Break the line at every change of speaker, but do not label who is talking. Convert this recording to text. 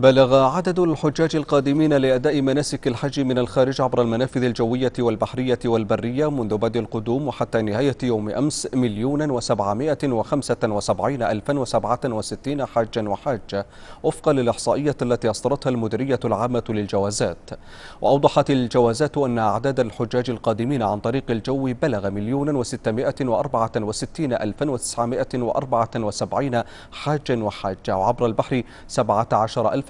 بلغ عدد الحجاج القادمين لأداء مناسك الحج من الخارج عبر المنافذ الجوية والبحرية والبرية منذ بدء القدوم وحتى نهاية يوم أمس مليون وسبعمائة وخمسة وسبعين ألفا وسبعة وستين حاجا وحاجة وفقا للإحصائية التي أصدرتها المديرية العامة للجوازات وأوضحت الجوازات أن أعداد الحجاج القادمين عن طريق الجو بلغ مليون وستمائة وأربعة وستين ألفا وتسعمائة وأربعة وسبعين حاجا وحاجة وعبر البحر سبعة عشر ألف